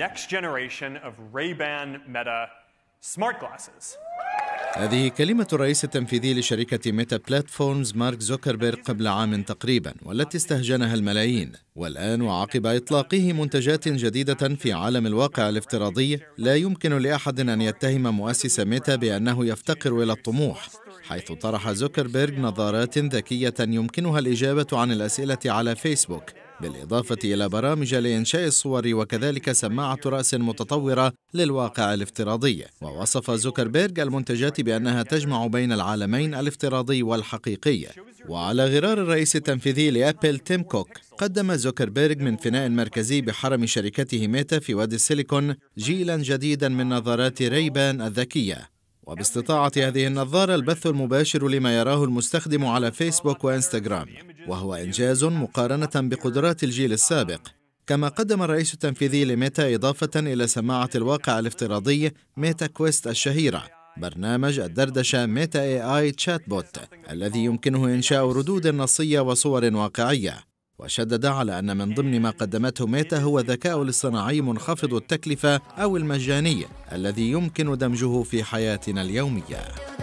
next generation of Ray-Ban Meta smart glasses. هذه كلمة الرئيس التنفيذي لشركة ميتا بلاتفورمز مارك زوكربيرغ قبل عام تقريبا والتي استهجنها الملايين والآن وعقب إطلاقه منتجات جديدة في عالم الواقع الافتراضي لا يمكن لأحد أن يتهم مؤسس ميتا بأنه يفتقر إلى الطموح حيث طرح زوكربيرغ نظارات ذكية يمكنها الإجابة عن الأسئلة على فيسبوك بالإضافة إلى برامج لإنشاء الصور وكذلك سماعة رأس متطورة للواقع الافتراضي ووصف زوكربيرغ المنتجات بأنها تجمع بين العالمين الافتراضي والحقيقي وعلى غرار الرئيس التنفيذي لأبل تيم كوك قدم زوكربيرغ من فناء مركزي بحرم شركته ميتا في وادي السيليكون جيلا جديدا من نظارات ريبان الذكية وباستطاعة هذه النظارة البث المباشر لما يراه المستخدم على فيسبوك وإنستغرام وهو إنجاز مقارنة بقدرات الجيل السابق كما قدم الرئيس التنفيذي لميتا إضافة إلى سماعة الواقع الافتراضي ميتا كويست الشهيرة برنامج الدردشة ميتا اي اي تشات بوت الذي يمكنه إنشاء ردود نصية وصور واقعية وشدد على أن من ضمن ما قدمته ميتا هو الذكاء الاصطناعي منخفض التكلفة أو المجاني الذي يمكن دمجه في حياتنا اليومية